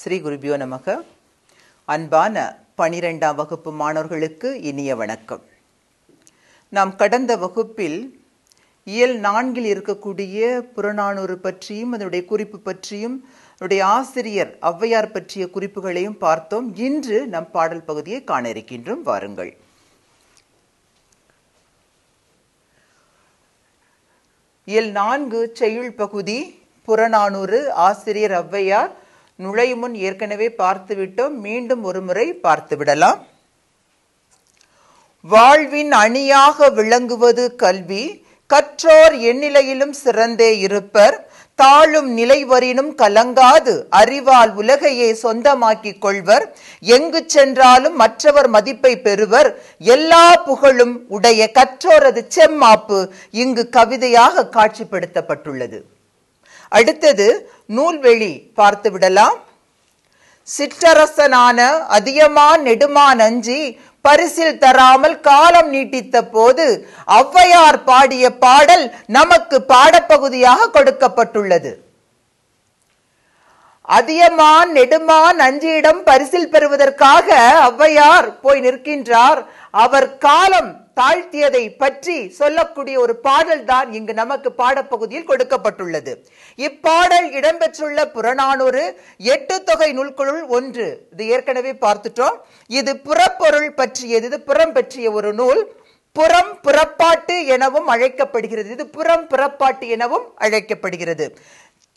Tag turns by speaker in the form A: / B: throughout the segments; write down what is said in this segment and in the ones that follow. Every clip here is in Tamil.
A: ஸ்ரீ குருபியோ நமக அன்பான பனிரெண்டாம் வகுப்பு மாணவர்களுக்கு இனிய வணக்கம் நாம் கடந்த வகுப்பில் இயல் நான்கில் இருக்கக்கூடிய புறநானூறு பற்றியும் அதனுடைய குறிப்பு பற்றியும் அதனுடைய ஆசிரியர் ஔவையார் பற்றிய குறிப்புகளையும் பார்த்தோம் இன்று நம் பாடல் பகுதியை காண இருக்கின்றோம் வாருங்கள் இயல் நான்கு செயல் பகுதி புறநானூறு ஆசிரியர் ஔவையார் நுழையும் முன் ஏற்கனவே பார்த்துவிட்டோம் மீண்டும் ஒரு முறை பார்த்து விடலாம் வாழ்வின் அணியாக விளங்குவது கல்வி கற்றோர் எண்ணிலையிலும் சிறந்தே இருப்பர் தாழும் நிலைவரினும் கலங்காது அறிவால் உலகையே சொந்தமாக்கிக் கொள்வர் எங்கு சென்றாலும் மற்றவர் மதிப்பை பெறுவர் எல்லா புகழும் உடைய கற்றோரது செம்மாப்பு இங்கு கவிதையாக காட்சிப்படுத்தப்பட்டுள்ளது அடுத்தது நூல்வெளி பார்த்து விடலாம் சிற்றரசனான அதியமான் நெடுமா நஞ்சி பரிசில் தராமல் காலம் நீட்டித்த போது ஔவையார் பாடிய பாடல் நமக்கு பாடப்பகுதியாக கொடுக்கப்பட்டுள்ளது அதியமான் நெடுமான் அஞ்சியிடம் பரிசில் பெறுவதற்காக ஔவையார் போய் நிற்கின்றார் அவர் காலம் தாழ்த்தியதை பற்றி சொல்லக்கூடிய ஒரு பாடல் தான் இங்கு நமக்கு பாடப்பகுதியில் கொடுக்கப்பட்டுள்ளது இப்பாடல் இடம்பெற்றுள்ள புறநானூறு எட்டு தொகை நூல்களுள் ஒன்று இது ஏற்கனவே பார்த்துட்டோம் இது புறப்பொருள் பற்றியது இது புறம் பற்றிய ஒரு நூல் புறம் புறப்பாட்டு எனவும் அழைக்கப்படுகிறது இது புறம் புறப்பாட்டு எனவும் அழைக்கப்படுகிறது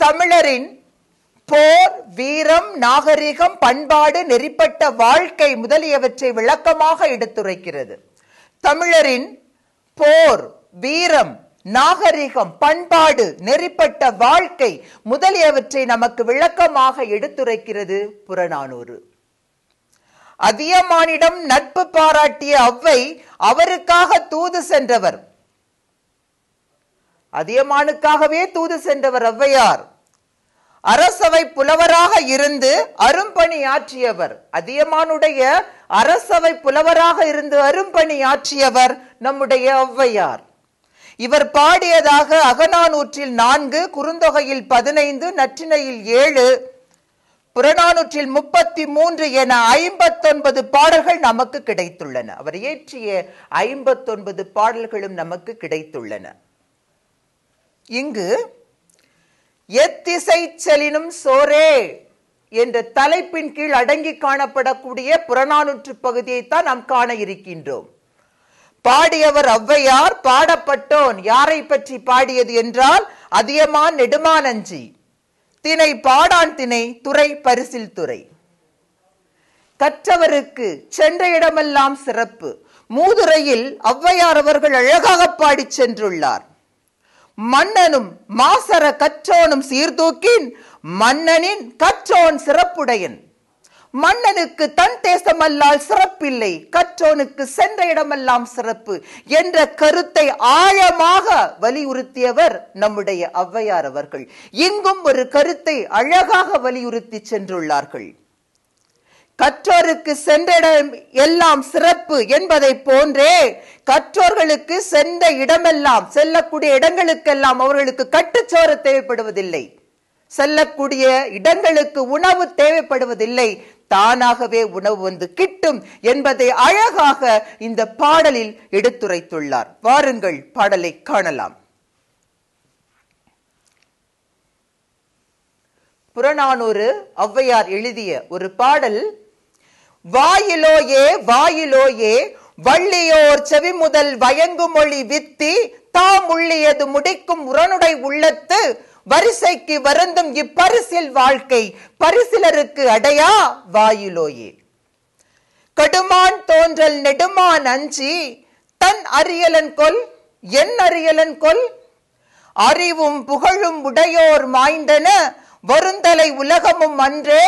A: தமிழரின் போர் வீரம் நாகரிகம் பண்பாடு நெறிப்பட்ட வாழ்க்கை முதலியவற்றை விளக்கமாக எடுத்துரைக்கிறது தமிழரின் போர் வீரம் நாகரிகம் பண்பாடு நெறிப்பட்ட வாழ்க்கை முதலியவற்றை நமக்கு விளக்கமாக எடுத்துரைக்கிறது புறநானூறு அதியமானிடம் நட்பு பாராட்டிய அவ்வை அவருக்காக தூது சென்றவர் அதியமானுக்காகவே தூது சென்றவர் ஔவையார் அரசவை புலவராக இருந்து அரும்பணி ஆற்றியவர் அதியமானுடைய அரசவை புலவராக இருந்து அரும்பணி ஆற்றியவர் நம்முடைய ஒளவையார் இவர் பாடியதாக அகநானூற்றில் நான்கு குறுந்தொகையில் பதினைந்து நற்றினையில் ஏழு புறநானூற்றில் முப்பத்தி மூன்று என ஐம்பத்தொன்பது பாடல்கள் நமக்கு கிடைத்துள்ளன அவர் இயற்றிய ஐம்பத்தொன்பது பாடல்களும் நமக்கு கிடைத்துள்ளன இங்கு எத்திசை செலினும் சோரே என்ற தலைப்பின் கீழ் அடங்கி காணப்படக்கூடிய புறநானூற்று பகுதியை தான் நாம் காண இருக்கின்றோம் பாடியவர் ஔவையார் பாடப்பட்டோன் யாரை பற்றி பாடியது என்றால் அதியமான் நெடுமானஞ்சி தினை பாடான் திணை துறை பரிசில் துறை கற்றவருக்கு சென்ற இடமெல்லாம் சிறப்பு மூதுரையில் ஒளவையார் அவர்கள் அழகாக பாடி சென்றுள்ளார் மன்னனும் மாசர கற்றோனும் சீர்தூக்கின் மன்னனின் கற்றோன் சிறப்புடையன் மன்னனுக்கு தன் தேசமல்லால் சிறப்பில்லை கற்றோனுக்கு சென்ற இடமெல்லாம் சிறப்பு என்ற கருத்தை ஆழமாக வலியுறுத்தியவர் நம்முடைய ஔவையார் அவர்கள் இங்கும் ஒரு கருத்தை அழகாக வலியுறுத்தி சென்றுள்ளார்கள் கற்றோருக்கு சென்றிடம் எல்லாம் சிறப்பு என்பதை போன்றே கற்றோர்களுக்கு சென்ற இடமெல்லாம் செல்லக்கூடிய இடங்களுக்கெல்லாம் அவர்களுக்கு கட்டுச்சோறு தேவைப்படுவதில்லை செல்லக்கூடிய இடங்களுக்கு உணவு தேவைப்படுவதில்லை தானாகவே உணவு வந்து கிட்டும் என்பதை அழகாக இந்த பாடலில் எடுத்துரைத்துள்ளார் வாருங்கள் பாடலை காணலாம் புறநானூறு ஔவையார் எழுதிய ஒரு பாடல் வாயிலோயே வாயிலோயே வள்ளியோர் செவி முதல் வயங்கு மொழி வித்தி தாம் உள்ளியது முடிக்கும் உரனுடை உள்ளத்து வரிசைக்கு வருந்தும் இப்பரிசில் வாழ்க்கை பரிசிலருக்கு அடையா வாயிலோயே கடுமான் தோன்றல் நெடுமான் அஞ்சி தன் அரியலன் கொல் என் அரியலன் கொல் அறிவும் புகழும் உடையோர் மாய்ந்தன வருந்தலை உலகமும் அன்றே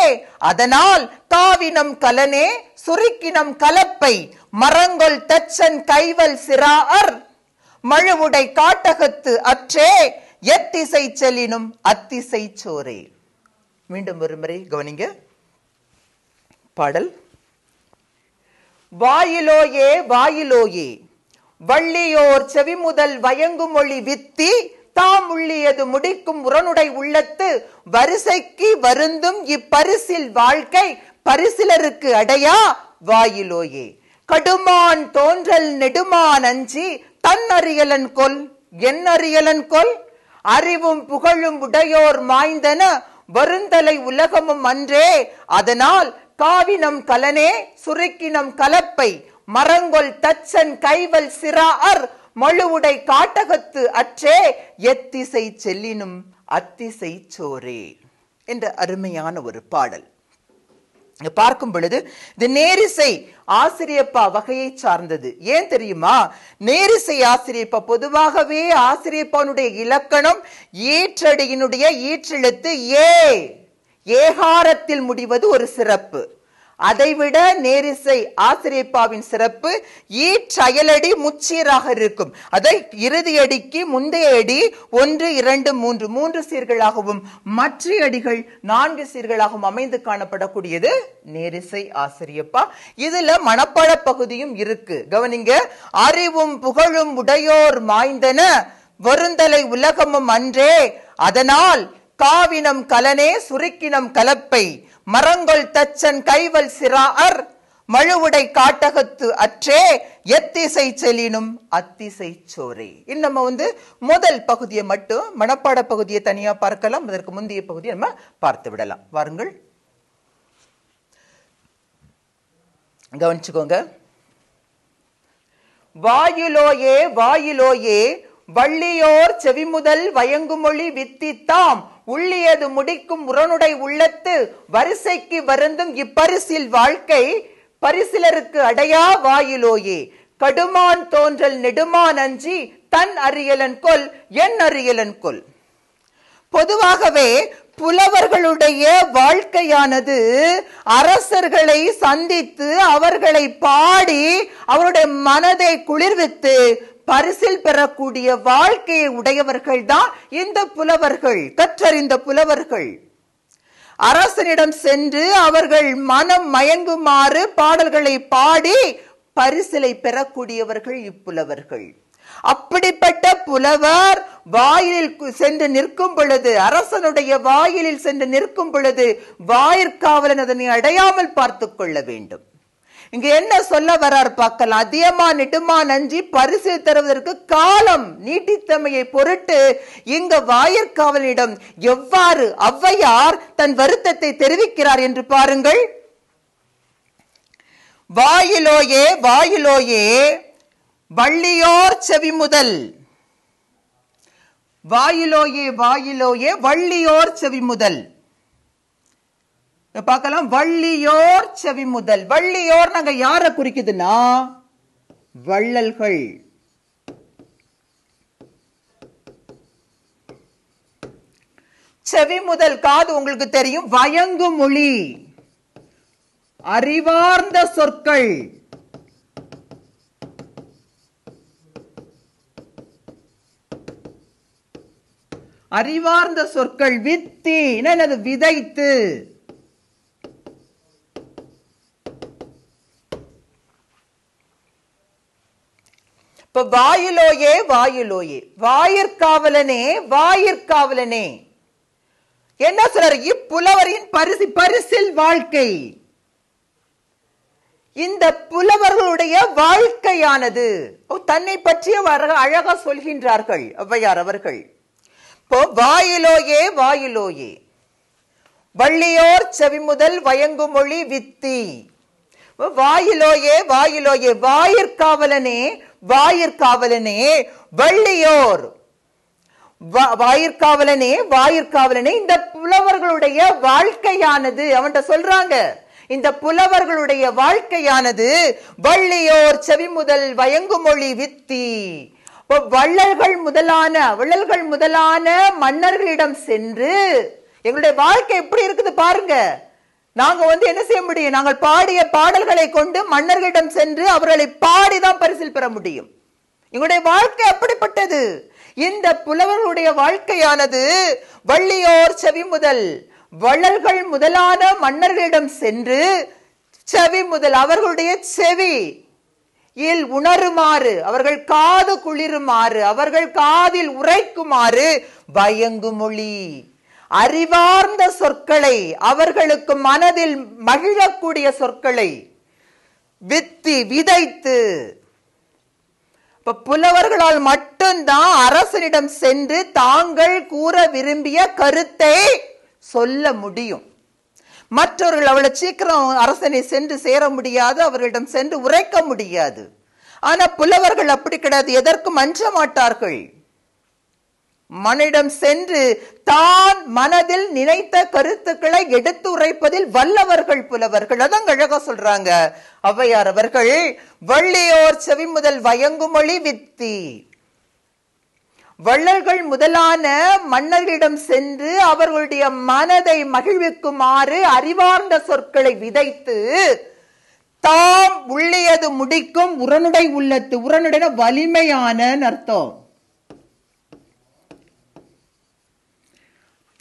A: அதனால் தாவினம் கலனே சுருக்கினம் கலப்பை மரங்கொல் தச்சன் கைவல் சிறாஅர் மழுவுடை காட்டகத்து அற்றே எத்திசை செல்லினும் அத்திசை சோரே மீண்டும் ஒரு முறை கவனிங்க பாடல் வாயிலோயே வாயிலோயே வள்ளியோர் செவி முதல் வயங்கும் மொழி வித்தி தாம் உள்ளியது முடிக்கும் உரனுடை உள்ளத்து வரிசைக்கு வருந்தும் இப்பரிசில் வாழ்க்கை பரிசிலருக்கு அடையா வாயிலோயே கடுமான் தோன்றல் நெடுமான் அஞ்சி தன் அறியலன் கொல் என் அறியலன் கொல் அறிவும் புகழும் உடையோர் மாய்ந்தன வருந்தலை உலகமும் அன்றே அதனால் காவினம் கலனே சுருக்கினம் கலப்பை மரங்கொல் தச்சன் கைவல் சிரா அர் மழுவுடை காட்டகத்து அற்றே எத்திசை செல்லினும் அத்திசை சோரே என்ற அருமையான ஒரு பாடல் பார்க்கும் பொழுது இது நேரிசை ஆசிரியப்பா வகையை சார்ந்தது ஏன் தெரியுமா நேரிசை ஆசிரியப்பா பொதுவாகவே ஆசிரியப்பானுடைய இலக்கணம் ஈற்றடியினுடைய ஈற்றெழுத்து ஏ ஏகாரத்தில் முடிவது ஒரு சிறப்பு அதைவிட நேரிசை ஆசிரியப்பாவின் சிறப்பு ஈற்றயலடி முச்சீராக இருக்கும் அதை இறுதி அடிக்கு முந்தைய அடி ஒன்று இரண்டு மூன்று மூன்று சீர்களாகவும் மற்ற அடிகள் நான்கு சீர்களாகவும் அமைந்து காணப்படக்கூடியது நேரிசை ஆசிரியப்பா இதுல மனப்பழ பகுதியும் இருக்கு கவனிங்க அறிவும் புகழும் உடையோர் மாய்ந்தன வருந்தலை உலகமும் அன்றே அதனால் காவினம் கலனே சுருக்கினம் கலப்பை மரங்கொள் தச்சன் கைவல் சிறார் மழுவுடை காட்டகத்து அற்றே எத்திசை செலினும் அத்திசை சோரே நம்ம வந்து முதல் பகுதியை மட்டும் மனப்பாட பகுதியை தனியா பார்க்கலாம் அதற்கு முந்தைய பகுதியை நம்ம பார்த்து விடலாம் வாருங்கள் கவனிச்சுக்கோங்க வாயிலோயே வாயிலோயே வள்ளியோர் செவிமுதல் வயங்குமொழி வித்தித்தாம் உள்ளியது முடிக்கும் உரனுடை உள்ளத்து வரிசைக்கு வருந்தும் இப்பரிசில் வாழ்க்கை பரிசிலருக்கு அடையா வாயிலோயே கடுமான் தோன்றல் நெடுமான் அஞ்சி தன் அறியலன் கொல் என் அறியலன் கொல் பொதுவாகவே புலவர்களுடைய வாழ்க்கையானது அரசர்களை சந்தித்து அவர்களை பாடி அவருடைய மனதை குளிர்வித்து பரிசில் பெறக்கூடிய வாழ்க்கையை உடையவர்கள் தான் இந்த புலவர்கள் கற்றறிந்த புலவர்கள் அரசனிடம் சென்று அவர்கள் மனம் மயங்குமாறு பாடல்களை பாடி பரிசிலை பெறக்கூடியவர்கள் இப்புலவர்கள் அப்படிப்பட்ட புலவர் வாயிலில் சென்று நிற்கும் பொழுது அரசனுடைய வாயிலில் சென்று நிற்கும் பொழுது வாயிற்காவலன் அதனை அடையாமல் பார்த்து கொள்ள வேண்டும் இங்க என்ன சொல்ல வர்றார் பார்க்கலாம் அதியமா நெடுமா நஞ்சி பரிசு தருவதற்கு காலம் நீட்டித்தமையை பொருட்டு இங்க வாயற்காவலிடம் எவ்வாறு அவ்வையார் தன் வருத்தத்தை தெரிவிக்கிறார் என்று பாருங்கள் வாயிலோயே வாயிலோயே வள்ளியோர் செவி முதல் வாயிலோயே வாயிலோயே வள்ளியோர் செவி முதல் பார்க்கலாம் வள்ளியோர் செவி முதல் வள்ளியோர் நாங்க யார குறிக்குதுன்னா வள்ளல்கள் செவி முதல் காது உங்களுக்கு தெரியும் வயங்கு மொழி அறிவார்ந்த சொற்கள் அறிவார்ந்த சொற்கள் வித்தி என்னது விதைத்து இப்ப வாயிலோயே வாயிலோயே வாயிற்காவலனே வாயிற்காவலனே என்ன சொல்ற இப்புலவரின் பரிசு பரிசில் வாழ்க்கை இந்த புலவர்களுடைய வாழ்க்கையானது தன்னை பற்றிய அழகா சொல்கின்றார்கள் ஒவ்வையார் அவர்கள் இப்போ வாயிலோயே வாயிலோயே வள்ளியோர் செவி முதல் வயங்கு மொழி வித்தி வாயிலோயே வாயிலோயே வாயிற்காவலனே வாயிற்காவலனே வள்ளியோர் வாயிற்காவலனே வாயிற்காவலனே இந்த புலவர்களுடைய வாழ்க்கையானது அவன்கிட்ட சொல்றாங்க இந்த புலவர்களுடைய வாழ்க்கையானது வள்ளியோர் செவி முதல் வயங்குமொழி வித்தி வள்ளல்கள் முதலான வள்ளல்கள் முதலான மன்னர்களிடம் சென்று எங்களுடைய வாழ்க்கை எப்படி இருக்குது பாருங்க நாங்க வந்து என்ன செய்ய முடியும் நாங்கள் பாடிய பாடல்களை கொண்டு மன்னர்களிடம் சென்று அவர்களை பாடிதான் பரிசில் பெற முடியும் எங்களுடைய வாழ்க்கை அப்படிப்பட்டது இந்த புலவர்களுடைய வாழ்க்கையானது வள்ளியோர் செவி முதல் வள்ளல்கள் முதலான மன்னர்களிடம் சென்று செவி முதல் அவர்களுடைய செவி இல் உணருமாறு அவர்கள் காது குளிருமாறு அவர்கள் காதில் உரைக்குமாறு பயங்கு மொழி அறிவார்ந்த சொற்களை அவர்களுக்கு மனதில் மகிழக்கூடிய சொற்களை வித்தி விதைத்து புலவர்களால் மட்டும்தான் அரசனிடம் சென்று தாங்கள் கூற விரும்பிய கருத்தை சொல்ல முடியும் மற்றவர்கள் அவ்வளவு சீக்கிரம் அரசனை சென்று சேர முடியாது அவர்களிடம் சென்று உரைக்க முடியாது ஆனா புலவர்கள் அப்படி கிடையாது எதற்கும் அஞ்ச மாட்டார்கள் மனிடம் சென்று தான் மனதில் நினைத்த கருத்துக்களை எடுத்து உரைப்பதில் வல்லவர்கள் புலவர்கள் அதான் அழகா சொல்றாங்க ஔவையார் அவர்கள் வள்ளியோர் செவி முதல் வயங்குமொழி வித்தி வள்ளல்கள் முதலான மன்னர்களிடம் சென்று அவர்களுடைய மனதை மகிழ்விக்குமாறு அறிவார்ந்த சொற்களை விதைத்து தாம் உள்ளியது முடிக்கும் உரநடை உள்ளத்து உரனுடன வலிமையான அர்த்தம்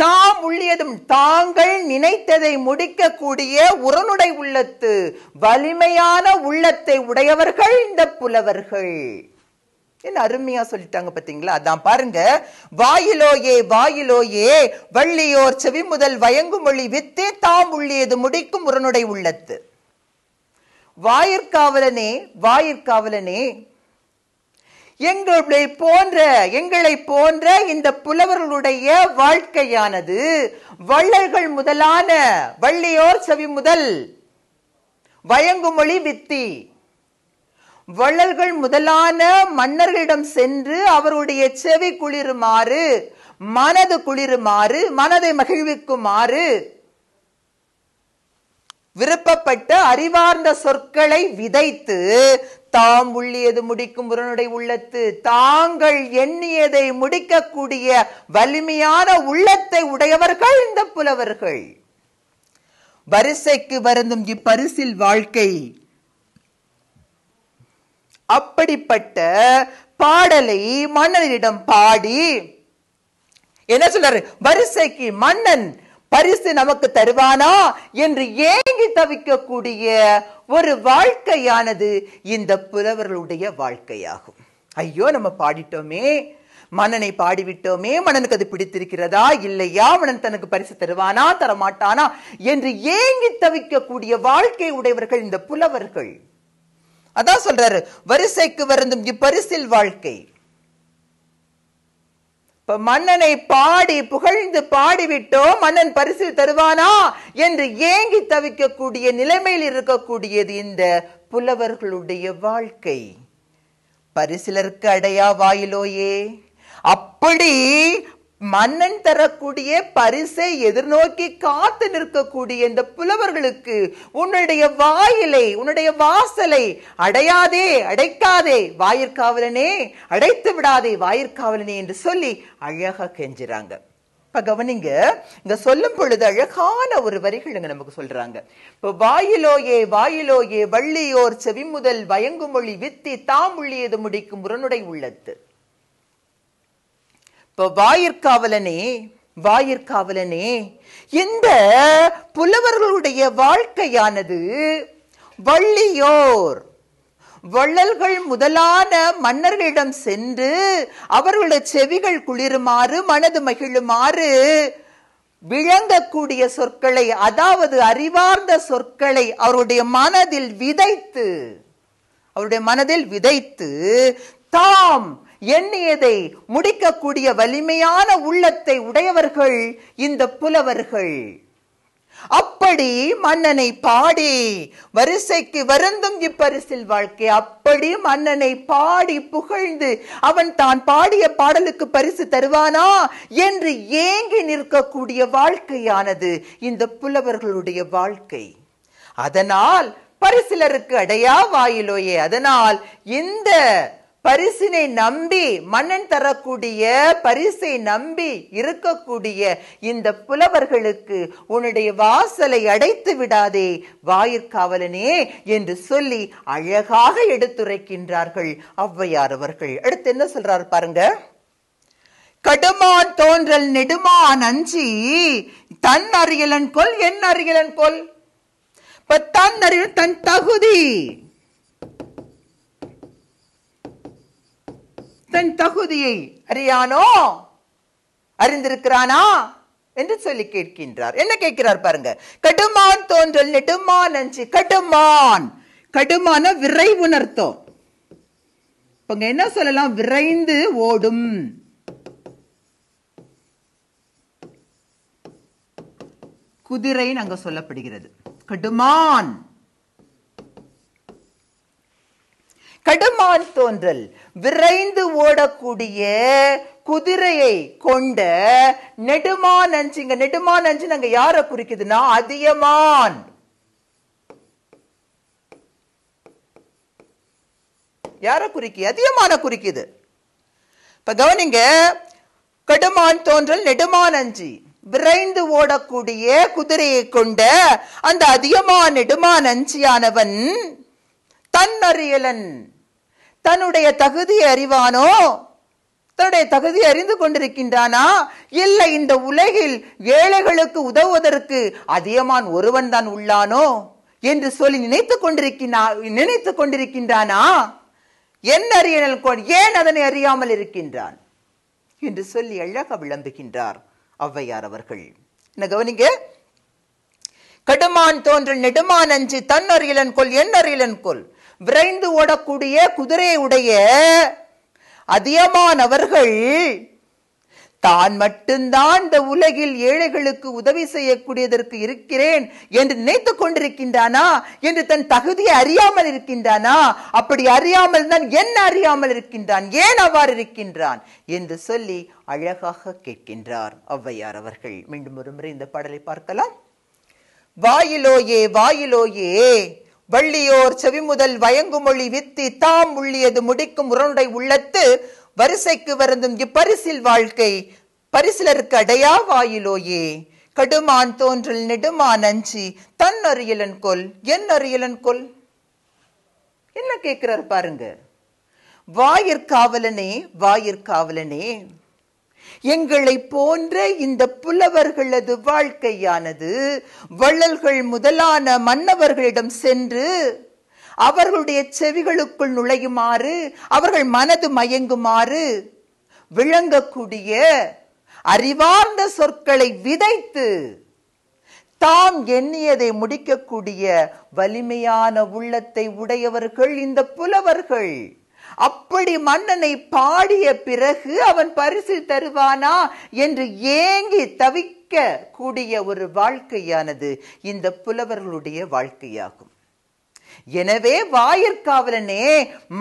A: தாம் உள்ளியதும் தாங்கள் நினைத்ததை முடிக்கக்கூடிய உரனுடை உள்ளத்து வலிமையான உள்ளத்தை உடையவர்கள் இந்த புலவர்கள் என்ன அருமையா சொல்லிட்டாங்க பாத்தீங்களா அதான் பாருங்க வாயிலோயே வாயிலோயே வள்ளியோர் செவி முதல் வயங்கு மொழி வித்தே தாம் உள்ளியது முடிக்கும் உரனுடை உள்ளத்து வாயிற்காவலனே வாயிற்காவலனே எங்களை போன்ற எங்களை போன்ற இந்த புலவர்களுடைய வாழ்க்கையானது வள்ளல்கள் முதலான வள்ளியோர் செவி முதல் வயங்குமொழி வித்தி வள்ளல்கள் முதலான மன்னர்களிடம் சென்று அவருடைய செவி குளிருமாறு மனது குளிருமாறு மனதை மகிழ்விக்குமாறு விருப்பப்பட்ட அறிவார்ந்த சொற்களை விதைத்து தாம் உள்ளியது முடிக்கும் முரனுடைய உள்ளத்து தாங்கள் எண்ணியதை முடிக்கக்கூடிய வலிமையான உள்ளத்தை உடையவர்கள் இந்த புலவர்கள் வரிசைக்கு வருந்தும் இப்பரிசில் வாழ்க்கை அப்படிப்பட்ட பாடலை மன்னனிடம் பாடி என்ன சொல்றாரு வரிசைக்கு மன்னன் பரிசு நமக்கு தருவானா என்று ஏங்கி தவிக்கக்கூடிய ஒரு வாழ்க்கையானது இந்த புலவர்களுடைய வாழ்க்கையாகும் ஐயோ நம்ம பாடிட்டோமே மன்னனை பாடிவிட்டோமே மன்னனுக்கு அது பிடித்திருக்கிறதா இல்லையா மனன் தனக்கு பரிசு தருவானா தரமாட்டானா என்று ஏங்கி தவிக்கக்கூடிய வாழ்க்கை உடையவர்கள் இந்த புலவர்கள் அதான் சொல்றாரு வரிசைக்கு வருந்தும் இப்பரிசில் வாழ்க்கை இப்ப மன்னனை பாடி புகழ்ந்து பாடிவிட்டோ மன்னன் பரிசு தருவானா என்று ஏங்கி தவிக்கக்கூடிய நிலைமையில் இருக்கக்கூடியது இந்த புலவர்களுடைய வாழ்க்கை பரிசிலருக்கு அடையா வாயிலோயே அப்படி மன்னன் தரக்கூடிய பரிசை எதிர்நோக்கி காத்து நிற்கக்கூடிய இந்த புலவர்களுக்கு உன்னுடைய வாயிலை உன்னுடைய வாசலை அடையாதே அடைக்காதே வாயிற்காவலனே அடைத்து விடாதே வாயிற்காவலனே என்று சொல்லி அழகாக கெஞ்சுறாங்க இப்ப கவனிங்க இங்க சொல்லும் பொழுது அழகான ஒரு வரிகள் இங்க நமக்கு சொல்றாங்க இப்போ வாயிலோயே வாயிலோயே வள்ளியோர் செவிமுதல் மொழி வித்தி தாம் உள்ளியது முடிக்கும் முரணுடை உள்ளத்து இப்போ வாயிற்காவலனே வாயிற்காவலனே இந்த புலவர்களுடைய வாழ்க்கையானது வள்ளியோர் வள்ளல்கள் முதலான மன்னர்களிடம் சென்று அவர்களுடைய செவிகள் குளிருமாறு மனது மகிழுமாறு விளங்கக்கூடிய சொற்களை அதாவது அறிவார்ந்த சொற்களை அவருடைய மனதில் விதைத்து அவருடைய மனதில் விதைத்து தாம் எண்ணியதை முடிக்கக்கூடிய வலிமையான உள்ளத்தை உடையவர்கள் இந்த புலவர்கள் அப்படி மன்னனை பாடி வரிசைக்கு வருந்தும் இப்பரிசில் வாழ்க்கை அப்படி மன்னனை பாடி புகழ்ந்து அவன் தான் பாடிய பாடலுக்கு பரிசு தருவானா என்று ஏங்கி நிற்கக்கூடிய வாழ்க்கையானது இந்த புலவர்களுடைய வாழ்க்கை அதனால் பரிசிலருக்கு அடையா வாயிலோயே அதனால் இந்த பரிசினை நம்பி மன்னன் தரக்கூடிய பரிசை நம்பி இருக்கக்கூடிய இந்த புலவர்களுக்கு உன்னுடைய வாசலை அடைத்து விடாதே வாயிற்காவலனே என்று சொல்லி அழகாக எடுத்துரைக்கின்றார்கள் ஔவையார் அவர்கள் அடுத்து என்ன சொல்றாரு பாருங்க கடுமான் தோன்றல் நெடுமான் அஞ்சி தன் அறியலன் கொல் என் அறியலன் கொல் தன் அறியல் தன் தகுதி தன் தகுதியை அறியானோ அறிந்திருக்கிறானா என்று சொல்லி கேட்கின்றார் என்ன கேட்கிறார் பாருங்க கடுமான் தோன்றல் நெடுமான் அஞ்சு கடுமான் கடுமான விரைவுணர்த்தம் இப்பங்க என்ன சொல்லலாம் விரைந்து ஓடும் குதிரை அங்க சொல்லப்படுகிறது கடுமான் கடுமான் தோன்றல் விரைந்து ஓடக்கூடிய குதிரையை கொண்ட நெடுமான் அஞ்சு இங்க நெடுமான் அஞ்சு நாங்க யாரை குறிக்குதுன்னா அதியமான் யாரை குறிக்கி அதியமான குறிக்குது இப்ப கவனிங்க கடுமான் தோன்றல் நெடுமான் அஞ்சு விரைந்து ஓடக்கூடிய குதிரையை கொண்ட அந்த அதிகமான நெடுமான் அஞ்சியானவன் தன்னறியலன் தன்னுடைய தகுதி அறிவானோ தன்னுடைய தகுதி அறிந்து கொண்டிருக்கின்றானா இல்லை இந்த உலகில் ஏழைகளுக்கு உதவுவதற்கு அதிகமான் ஒருவன் தான் உள்ளானோ என்று சொல்லி நினைத்து கொண்டிருக்கின்றா நினைத்து கொண்டிருக்கின்றானா என்ன அறியல் ஏன் அதனை அறியாமல் இருக்கின்றான் என்று சொல்லி அழக விளம்புகின்றார் ஔவையார் அவர்கள் என்ன கவனிங்க கடுமான் தோன்றல் நெடுமான் அஞ்சு அறியலன் கொள் என் அறியலன் கொள் விரைந்து ஓடக்கூடிய குதிரையுடைய அதியமானவர்கள் தான் மட்டும்தான் இந்த உலகில் ஏழைகளுக்கு உதவி செய்யக்கூடியதற்கு இருக்கிறேன் என்று நினைத்துக் கொண்டிருக்கின்றானா என்று தன் தகுதியை அறியாமல் இருக்கின்றானா அப்படி அறியாமல் தான் என்ன அறியாமல் இருக்கின்றான் ஏன் அவ்வாறு இருக்கின்றான் என்று சொல்லி அழகாக கேட்கின்றார் ஔவையார் அவர்கள் மீண்டும் ஒரு முறை இந்த பாடலை பார்க்கலாம் வாயிலோயே வாயிலோயே வள்ளியோர் செவிமுதல் வயங்குமொழி வித்தி தாம் உள்ளியது முடிக்கும் உரனுடை உள்ளத்து வரிசைக்கு வருந்தும் இப்பரிசில் வாழ்க்கை பரிசிலருக்கு அடையா வாயிலோயே கடுமான் தோன்றில் நெடுமா நஞ்சி தன் அறியலன் கொல் என் அறியலன் கொல் என்ன கேட்கிறார் பாருங்க வாயிற்காவலனே வாயிற்காவலனே எங்களை போன்ற இந்த புலவர்களது வாழ்க்கையானது வள்ளல்கள் முதலான மன்னவர்களிடம் சென்று அவர்களுடைய செவிகளுக்குள் நுழையுமாறு அவர்கள் மனது மயங்குமாறு விளங்கக்கூடிய அறிவார்ந்த சொற்களை விதைத்து தாம் எண்ணியதை முடிக்கக்கூடிய வலிமையான உள்ளத்தை உடையவர்கள் இந்த புலவர்கள் அப்படி மன்னனை பாடிய பிறகு அவன் பரிசு தருவானா என்று ஏங்கி தவிக்க கூடிய ஒரு வாழ்க்கையானது இந்த புலவர்களுடைய வாழ்க்கையாகும் எனவே வாயிற்காவலனே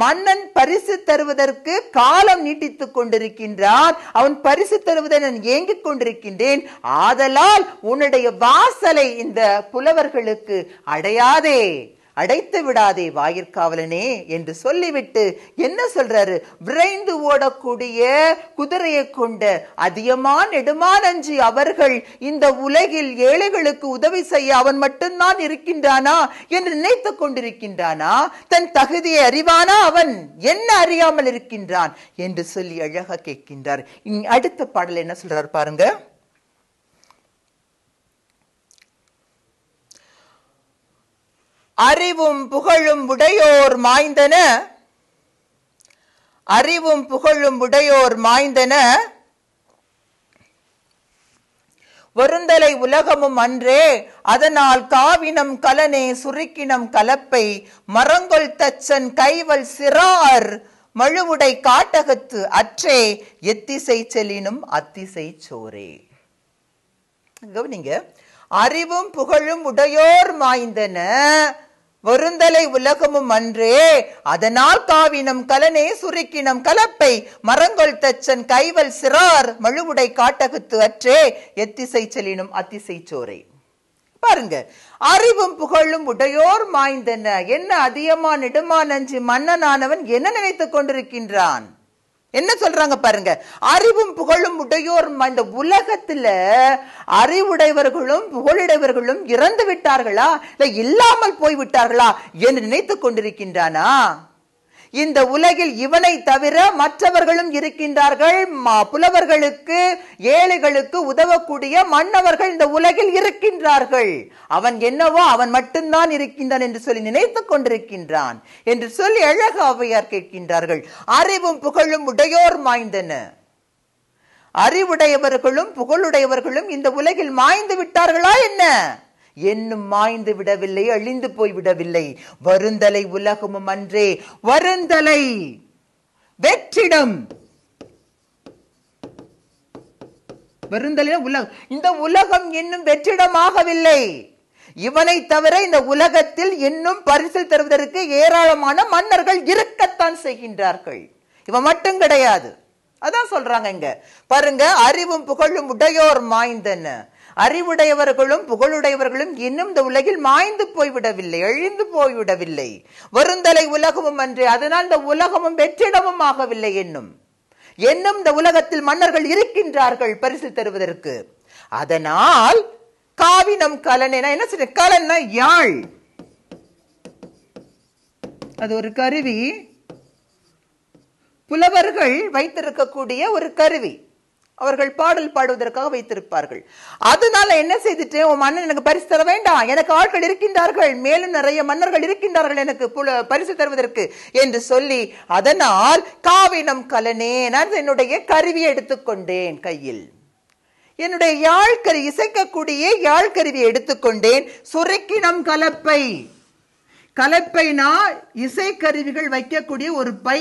A: மன்னன் பரிசு தருவதற்கு காலம் நீட்டித்துக் கொண்டிருக்கின்றான் அவன் பரிசு தருவதை நான் ஏங்கிக் கொண்டிருக்கின்றேன் ஆதலால் உன்னுடைய வாசலை இந்த புலவர்களுக்கு அடையாதே அடைத்து விடாதே வாயிற்காவலனே என்று சொல்லிவிட்டு என்ன சொல்றாரு விரைந்து ஓடக்கூடிய குதிரையை கொண்ட அதிகமான நெடுமானஞ்சி அவர்கள் இந்த உலகில் ஏழைகளுக்கு உதவி செய்ய அவன் மட்டும்தான் இருக்கின்றானா என்று நினைத்து கொண்டிருக்கின்றானா தன் தகுதியை அறிவானா அவன் என்ன அறியாமல் இருக்கின்றான் என்று சொல்லி அழகாக கேட்கின்றார் அடுத்த பாடல் என்ன சொல்றார் பாருங்க அறிவும் புகழும் உடையோர் மாய்ந்தன அறிவும் புகழும் உடையோர் மாய்ந்தன வருந்தலை உலகமும் அன்றே அதனால் காவினம் கலனே சுருக்கினம் கலப்பை மரங்கொள் தச்சன் கைவல் சிறார் மழுவுடை காட்டகத்து அற்றே எத்திசை செல்லினும் அத்திசை சோரே கவனிங்க அறிவும் புகழும் உடையோர் மாய்ந்தன வருந்தலை உலகமும் அன்றே அதனால் காவினம் கலனே சுருக்கினம் கலப்பை மரங்கொள் தச்சன் கைவல் சிறார் மழுவுடை காட்டகுத்து அற்றே எத்திசை செலினும் அத்திசை சோரை பாருங்க அறிவும் புகழும் உடையோர் மாய்ந்தன என்ன அதிகமா நெடுமா நஞ்சி மன்னனானவன் என்ன நினைத்துக் கொண்டிருக்கின்றான் என்ன சொல்றாங்க பாருங்க அறிவும் புகழும் உடையோர் அந்த உலகத்துல அறிவுடையவர்களும் புகழுடையவர்களும் இறந்து விட்டார்களா இல்ல இல்லாமல் போய்விட்டார்களா என்று நினைத்து கொண்டிருக்கின்றானா இந்த உலகில் இவனை தவிர மற்றவர்களும் இருக்கின்றார்கள் புலவர்களுக்கு ஏழைகளுக்கு உதவக்கூடிய மன்னவர்கள் இந்த உலகில் இருக்கின்றார்கள் அவன் என்னவோ அவன் மட்டும்தான் இருக்கின்றான் என்று சொல்லி நினைத்துக் கொண்டிருக்கின்றான் என்று சொல்லி அழக அவையார் கேட்கின்றார்கள் அறிவும் புகழும் உடையோர் மாய்ந்தன அறிவுடையவர்களும் புகழுடையவர்களும் இந்த உலகில் மாய்ந்து விட்டார்களா என்ன என்னும் மாய்ந்து விடவில்லை அழிந்து போய்விடவில்லை வருந்தலை உலகமும் அன்றே வருந்தலை வெற்றிடம் வருந்தலை உலகம் இந்த உலகம் இன்னும் வெற்றிடமாகவில்லை இவனை தவிர இந்த உலகத்தில் இன்னும் பரிசு தருவதற்கு ஏராளமான மன்னர்கள் இருக்கத்தான் செய்கின்றார்கள் இவன் மட்டும் கிடையாது அதான் சொல்றாங்க இங்க பாருங்க அறிவும் புகழும் உடையோர் மாய்ந்தன்னு அறிவுடையவர்களும் புகழுடையவர்களும் இன்னும் இந்த உலகில் மாய்ந்து போய்விடவில்லை அழிந்து போய்விடவில்லை வருந்தலை உலகமும் அன்று அதனால் இந்த உலகமும் வெற்றிடமும் ஆகவில்லை என்னும் என்னும் இந்த உலகத்தில் மன்னர்கள் இருக்கின்றார்கள் பரிசு தருவதற்கு அதனால் காவினம் கலன் என என்ன சொல்ற கலன்னா யாழ் அது ஒரு கருவி புலவர்கள் வைத்திருக்கக்கூடிய ஒரு கருவி அவர்கள் பாடல் பாடுவதற்காக வைத்திருப்பார்கள் அதனால என்ன செய்துட்டு உன் மன்னன் எனக்கு பரிசு தர வேண்டாம் எனக்கு ஆட்கள் இருக்கின்றார்கள் மேலும் நிறைய மன்னர்கள் இருக்கின்றார்கள் எனக்கு பரிசு தருவதற்கு என்று சொல்லி அதனால் காவினம் கலனே நான் என்னுடைய கருவியை எடுத்துக்கொண்டேன் கையில் என்னுடைய யாழ்கரு இசைக்கக்கூடிய யாழ்கருவி எடுத்துக்கொண்டேன் சுரக்கினம் கலப்பை கலப்பைனா இசைக்கருவிகள் வைக்கக்கூடிய ஒரு பை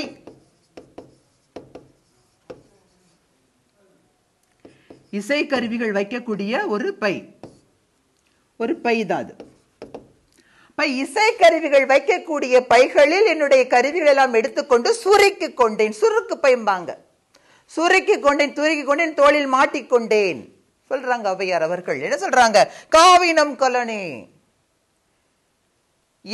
A: இசைக்கருவிகள் வைக்கக்கூடிய ஒரு பை ஒரு பை தான் அது இப்போ கருவிகள் வைக்கக்கூடிய பைகளில் என்னுடைய கருவிகள் எல்லாம் எடுத்துக்கொண்டு சுருக்கி கொண்டேன் சுருக்கு பைம்பாங்க சுருக்கி கொண்டேன் துருக்கி கொண்டேன் தோளில் மாட்டிக்கொண்டேன் சொல்றாங்க ஔவையார் அவர்கள் என்ன சொல்றாங்க காவினம் கொலனே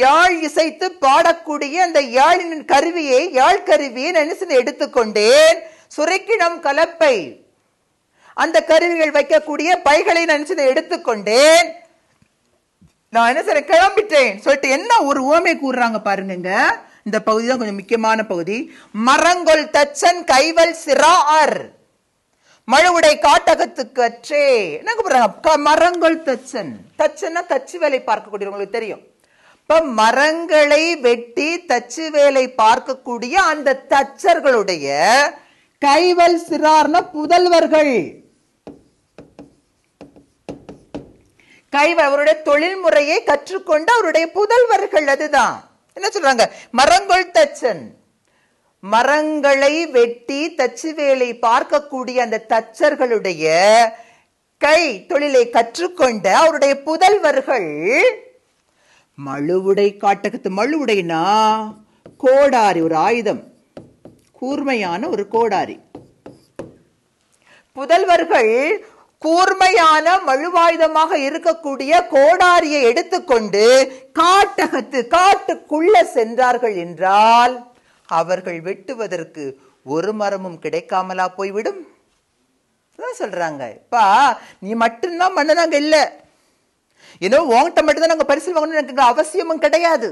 A: யாழ் இசைத்து பாடக்கூடிய அந்த யாழின் கருவியை யாழ் கருவியை நினைச்சு எடுத்துக்கொண்டேன் சுருக்கினம் கலப்பை அந்த கருவிகள் வைக்கக்கூடிய பைகளை நான் எடுத்துக்கொண்டேன் நான் என்ன சார் கிளம்பிட்டேன் சொல்லிட்டு என்ன ஒரு ஓமை கூறுறாங்க பாருங்க இந்த பகுதி தான் கொஞ்சம் முக்கியமான பகுதி மரங்கொல் தச்சன் கைவல் சிரா ஆர் மழுவுடை காட்டகத்துக்கு அற்றே என்ன கூப்பிடுறாங்க மரங்கொல் தச்சன் தச்சன்னா தச்சு வேலை பார்க்கக்கூடியவங்களுக்கு தெரியும் இப்ப மரங்களை வெட்டி தச்சு வேலை பார்க்கக்கூடிய அந்த தச்சர்களுடைய கைவல் சிறார்னா புதல்வர்கள் கைவ அவருடைய தொழில்முறையை கற்றுக்கொண்ட அவருடைய புதல்வர்கள் அதுதான் என்ன சொல்றாங்க மரங்கொள் தச்சன் மரங்களை வெட்டி தச்சு வேலை பார்க்கக்கூடிய அந்த தச்சர்களுடைய கை தொழிலை கற்றுக்கொண்ட அவருடைய புதல்வர்கள் மழுவுடை காட்டகத்து மழுவுடைனா கோடாரி ஒரு ஆயுதம் கூர்மையான ஒரு கோடாரி புதல்வர்கள் கூர்மையான மழுவாயுதமாக இருக்கக்கூடிய கோடாரியை எடுத்துக்கொண்டு காட்டகத்து காட்டுக்குள்ள சென்றார்கள் என்றால் அவர்கள் வெட்டுவதற்கு ஒரு மரமும் கிடைக்காமலா போய்விடும் சொல்றாங்க பா நீ மட்டும்தான் பண்ண நாங்க இல்லை ஏதோ உங்ககிட்ட மட்டும்தான் நாங்கள் பரிசு வாங்கணும்னு எனக்கு அவசியமும் கிடையாது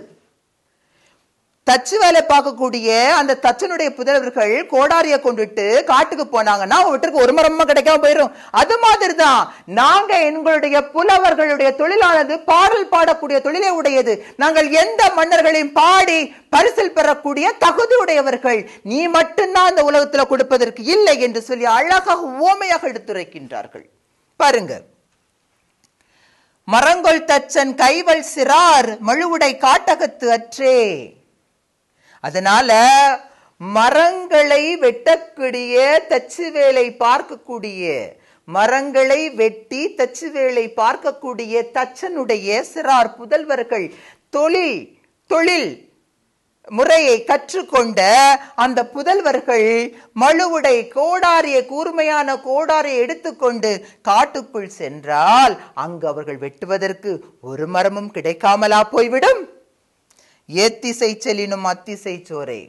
A: தச்சு வேலை பார்க்கக்கூடிய அந்த தச்சனுடைய புதல்வர்கள் கோடாரிய கொண்டுட்டு காட்டுக்கு போனாங்கன்னா ஒருத்தருக்கு ஒரு மரமா கிடைக்காம போயிடும் அது மாதிரி தான் நாங்க எங்களுடைய புலவர்களுடைய தொழிலானது பாடல் பாடக்கூடிய தொழிலே உடையது நாங்கள் எந்த மன்னர்களையும் பாடி பரிசில் பெறக்கூடிய தகுதி உடையவர்கள் நீ மட்டும்தான் அந்த உலகத்துல கொடுப்பதற்கு இல்லை என்று சொல்லி அழகாக ஓமையாக எடுத்துரைக்கின்றார்கள் பாருங்க மரங்கொல் தச்சன் கைவல் சிறார் மழுவுடை காட்டகத்து அற்றே அதனால மரங்களை வெட்டக்கூடிய தச்சு வேலை பார்க்கக்கூடிய மரங்களை வெட்டி தச்சு வேலை பார்க்கக்கூடிய தச்சனுடைய சிறார் புதல்வர்கள் தொழில் தொழில் முறையை கற்றுக்கொண்ட அந்த புதல்வர்கள் மழுவுடை கோடாரிய கூர்மையான கோடாரை எடுத்துக்கொண்டு காட்டுக்குள் சென்றால் அங்கு அவர்கள் வெட்டுவதற்கு ஒரு மரமும் கிடைக்காமலா போய்விடும் ஏத்திசை செல்லினும் அத்திசை சோரே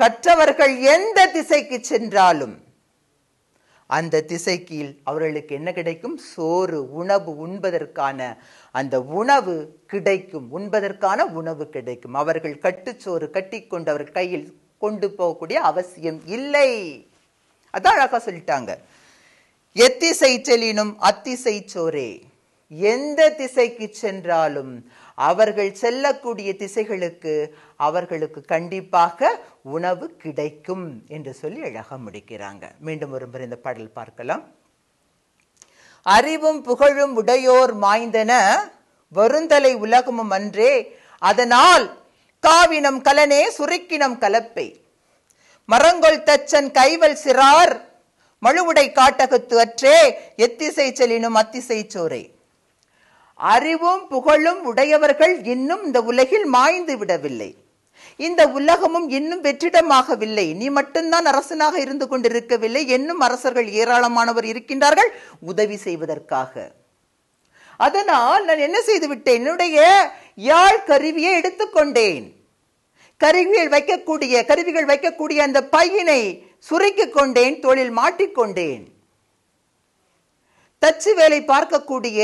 A: கற்றவர்கள் எந்த திசைக்கு சென்றாலும் அந்த திசைக்கு அவர்களுக்கு என்ன கிடைக்கும் சோறு உணவு உண்பதற்கான அந்த உணவு கிடைக்கும் உண்பதற்கான உணவு கிடைக்கும் அவர்கள் கட்டுச்சோறு கட்டி கொண்டு அவர் கையில் கொண்டு போகக்கூடிய அவசியம் இல்லை அதான் அழகா சொல்லிட்டாங்க எத்திசை செல்லினும் அத்திசை சோரே எந்த திசைக்கு சென்றாலும் அவர்கள் செல்லக்கூடிய திசைகளுக்கு அவர்களுக்கு கண்டிப்பாக உணவு கிடைக்கும் என்று சொல்லி அழக முடிக்கிறாங்க மீண்டும் ஒரு முறை இந்த பாடல் பார்க்கலாம் அறிவும் புகழும் உடையோர் மாய்ந்தன வருந்தலை உலகமும் அன்றே அதனால் காவினம் கலனே சுருக்கினம் கலப்பை மரங்கொள் தச்சன் கைவல் சிறார் மழுவுடை காட்டகத்து அற்றே எத்திசை செலினும் அத்திசை சோரை அறிவும் புகழும் உடையவர்கள் இன்னும் இந்த உலகில் மாய்ந்து விடவில்லை இந்த உலகமும் இன்னும் வெற்றிடமாகவில்லை நீ மட்டும்தான் அரசனாக இருந்து கொண்டிருக்கவில்லை என்னும் அரசர்கள் ஏராளமானவர் இருக்கின்றார்கள் உதவி செய்வதற்காக அதனால் நான் என்ன செய்து விட்டேன் என்னுடைய யாழ் கருவியை எடுத்துக்கொண்டேன் கருவிகள் வைக்கக்கூடிய கருவிகள் வைக்கக்கூடிய அந்த பையினை சுருக்கிக் கொண்டேன் தொழில் மாட்டிக்கொண்டேன் தச்சு வேலை பார்க்கக்கூடிய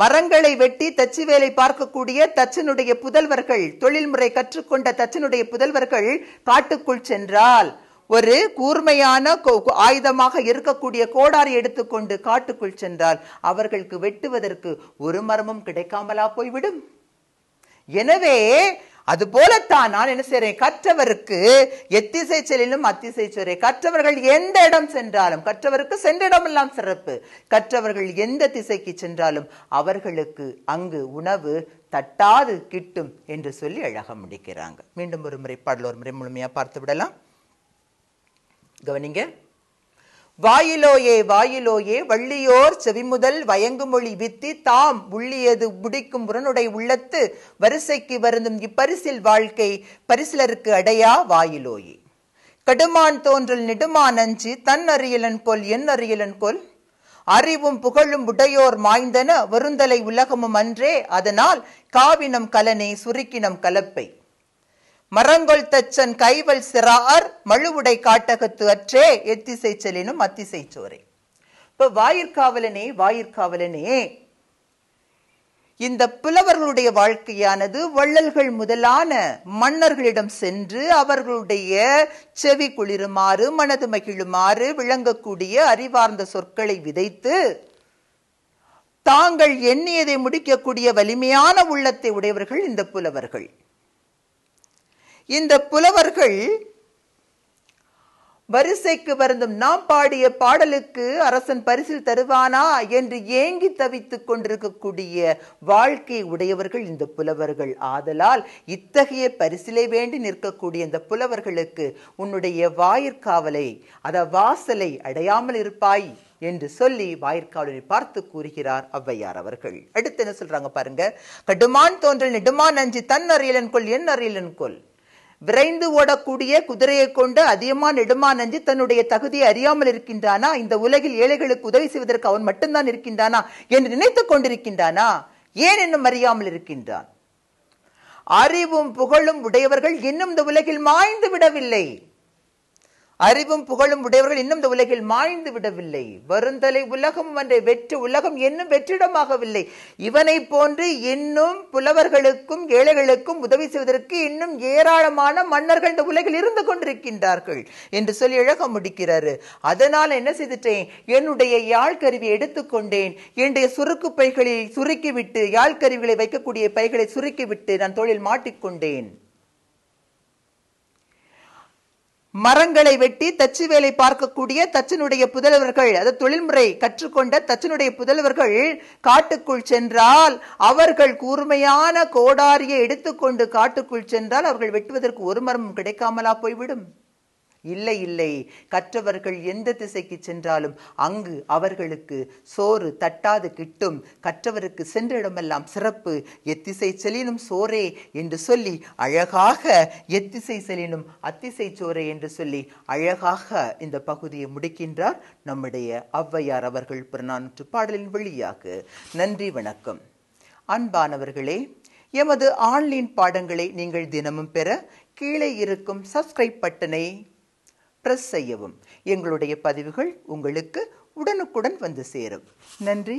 A: மரங்களை வெட்டி தச்சு வேலை பார்க்கக்கூடிய தச்சனுடைய புதல்வர்கள் தொழில்முறை கற்றுக்கொண்ட தச்சனுடைய புதல்வர்கள் காட்டுக்குள் சென்றால் ஒரு கூர்மையான ஆயுதமாக இருக்கக்கூடிய கோடாரி எடுத்துக்கொண்டு காட்டுக்குள் சென்றால் அவர்களுக்கு வெட்டுவதற்கு ஒரு மரமும் கிடைக்காமலா போய்விடும் எனவே அது போலத்தான் நான் என்ன செய்கிறேன் கற்றவருக்கு எத்திசை செல்லிலும் அத்திசை சொல்றேன் கற்றவர்கள் எந்த இடம் சென்றாலும் கற்றவருக்கு சென்ற எல்லாம் சிறப்பு கற்றவர்கள் எந்த திசைக்கு சென்றாலும் அவர்களுக்கு அங்கு உணவு தட்டாது கிட்டும் என்று சொல்லி அழக முடிக்கிறாங்க மீண்டும் ஒரு முறை பாடல் ஒரு முறை முழுமையாக பார்த்து விடலாம் கவனிங்க வாயிலோயே வாயிலோயே வள்ளியோர் செவிமுதல் வயங்குமொழி வித்தி தாம் உள்ளியது முடிக்கும் உரனுடைய உள்ளத்து வரிசைக்கு வருந்தும் இப்பரிசில் வாழ்க்கை பரிசிலருக்கு அடையா வாயிலோயே கடுமான் தோன்றல் நெடுமான் அஞ்சு தன் அறியலன் கொல் என் அறியலன் கொல் அறிவும் புகழும் உடையோர் மாய்ந்தன வருந்தலை உலகமும் அன்றே அதனால் காவினம் கலனே சுருக்கினம் கலப்பை மரங்கொள் தச்சன் கைவல் சிறார் மழுவுடை காட்டகத்து அற்றே எத்திசை செலினும் அத்திசை சோரே இப்ப வாயிற்காவலனே வாயிற்காவலனே இந்த புலவர்களுடைய வாழ்க்கையானது வள்ளல்கள் முதலான மன்னர்களிடம் சென்று அவர்களுடைய செவி குளிருமாறு மனது மகிழுமாறு விளங்கக்கூடிய அறிவார்ந்த சொற்களை விதைத்து தாங்கள் எண்ணியதை முடிக்கக்கூடிய வலிமையான உள்ளத்தை உடையவர்கள் இந்த புலவர்கள் இந்த புலவர்கள் வரிசைக்கு வருந்தும் நாம் பாடிய பாடலுக்கு அரசன் பரிசில் தருவானா என்று ஏங்கி தவித்துக் கொண்டிருக்கக்கூடிய வாழ்க்கை உடையவர்கள் இந்த புலவர்கள் ஆதலால் இத்தகைய பரிசிலை வேண்டி நிற்கக்கூடிய இந்த புலவர்களுக்கு உன்னுடைய வாயிற்காவலை அத வாசலை அடையாமல் இருப்பாய் என்று சொல்லி வாயிற்காவலனை பார்த்து கூறுகிறார் ஔவையார் அவர்கள் அடுத்து என்ன சொல்றாங்க பாருங்க கடுமான் தோன்றல் நெடுமான் அஞ்சி தன் அறியலன் கொள் என் அறியலன் கொள் விரைந்து ஓடக்கூடிய குதிரையை கொண்டு அதிகமான நெடுமா நஞ்சு தன்னுடைய தகுதியை அறியாமல் இருக்கின்றானா இந்த உலகில் ஏழைகளுக்கு உதவி செய்வதற்கு அவன் மட்டும்தான் இருக்கின்றானா என்று நினைத்துக் கொண்டிருக்கின்றானா ஏன் என்னும் அறியாமல் இருக்கின்றான் அறிவும் புகழும் உடையவர்கள் இன்னும் இந்த உலகில் மாய்ந்து விடவில்லை அறிவும் புகழும் உடையவர்கள் இன்னும் இந்த உலகில் மாய்ந்து விடவில்லை வருந்தலை உலகம் என்ற வெற்று உலகம் இன்னும் வெற்றிடமாகவில்லை இவனை போன்று இன்னும் புலவர்களுக்கும் ஏழைகளுக்கும் உதவி செய்வதற்கு இன்னும் ஏராளமான மன்னர்கள் இந்த உலகில் இருந்து கொண்டிருக்கின்றார்கள் என்று சொல்லி இழக முடிக்கிறாரு அதனால் என்ன செய்துட்டேன் என்னுடைய யாழ் கருவியை எடுத்துக்கொண்டேன் என்னுடைய சுருக்கு பைகளில் சுருக்கிவிட்டு யாழ் கருவிகளை வைக்கக்கூடிய பைகளை சுருக்கிவிட்டு நான் தொழில் மாட்டிக்கொண்டேன் மரங்களை வெட்டி தச்சு வேலை பார்க்கக்கூடிய தச்சனுடைய புதல்வர்கள் அதாவது தொழில்முறை கற்றுக்கொண்ட தச்சனுடைய புதல்வர்கள் காட்டுக்குள் சென்றால் அவர்கள் கூர்மையான கோடாரியை எடுத்துக்கொண்டு காட்டுக்குள் சென்றால் அவர்கள் வெட்டுவதற்கு ஒரு மரமும் கிடைக்காமலா போய்விடும் இல்லை இல்லை கற்றவர்கள் எந்த திசைக்கு சென்றாலும் அங்கு அவர்களுக்கு சோறு தட்டாது கிட்டும் கற்றவருக்கு சென்ற இடமெல்லாம் சிறப்பு எத்திசை செலினும் சோரே என்று சொல்லி அழகாக எத்திசை செலினும் அத்திசை சோரே என்று சொல்லி அழகாக இந்த பகுதியை முடிக்கின்றார் நம்முடைய ஔவையார் அவர்கள் பிறநானூற்று பாடலின் வழியாக நன்றி வணக்கம் அன்பானவர்களே எமது ஆன்லைன் பாடங்களை நீங்கள் தினமும் பெற கீழே இருக்கும் சப்ஸ்கிரைப் பட்டனை ப்ரெஸ் செய்யவும் எங்களுடைய பதிவுகள் உங்களுக்கு உடனுக்குடன் வந்து சேரும் நன்றி